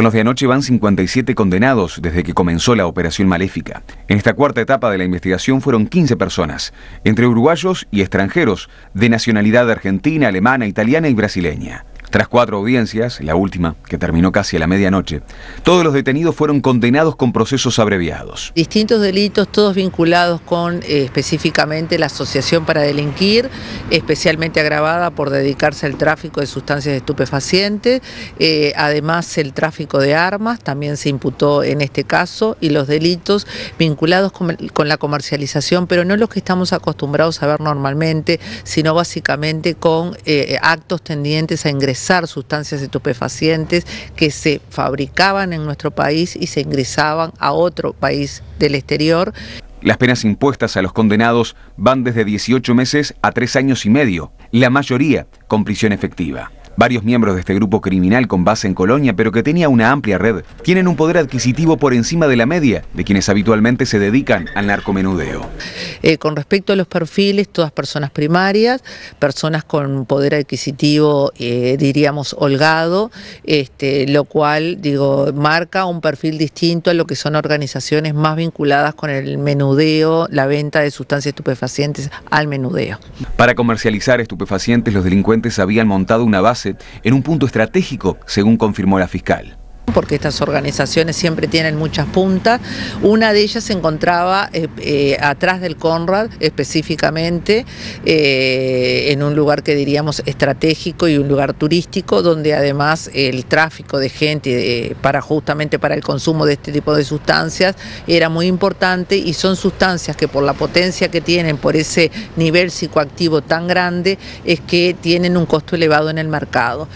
Con los de anoche van 57 condenados desde que comenzó la operación maléfica. En esta cuarta etapa de la investigación fueron 15 personas, entre uruguayos y extranjeros, de nacionalidad argentina, alemana, italiana y brasileña. Tras cuatro audiencias, la última, que terminó casi a la medianoche, todos los detenidos fueron condenados con procesos abreviados. Distintos delitos, todos vinculados con eh, específicamente la asociación para delinquir, especialmente agravada por dedicarse al tráfico de sustancias estupefacientes, eh, además el tráfico de armas también se imputó en este caso, y los delitos vinculados con, la comercialización, pero no los que estamos acostumbrados a ver normalmente, sino básicamente con eh, actos tendientes a ingresar sustancias estupefacientes que se fabricaban en nuestro país y se ingresaban a otro país del exterior. Las penas impuestas a los condenados van desde 18 meses a 3 años y medio, la mayoría con prisión efectiva. Varios miembros de este grupo criminal con base en Colonia, pero que tenía una amplia red, tienen un poder adquisitivo por encima de la media de quienes habitualmente se dedican al narcomenudeo. Eh, con respecto a los perfiles, todas personas primarias, personas con poder adquisitivo, eh, diríamos, holgado, este, lo cual, digo, marca un perfil distinto a lo que son organizaciones más vinculadas con el menudeo, la venta de sustancias estupefacientes al menudeo. Para comercializar estupefacientes, los delincuentes habían montado una base en un punto estratégico, según confirmó la fiscal porque estas organizaciones siempre tienen muchas puntas. Una de ellas se encontraba eh, eh, atrás del Conrad específicamente, eh, en un lugar que diríamos estratégico y un lugar turístico, donde además el tráfico de gente para justamente para el consumo de este tipo de sustancias era muy importante y son sustancias que por la potencia que tienen, por ese nivel psicoactivo tan grande, es que tienen un costo elevado en el mercado.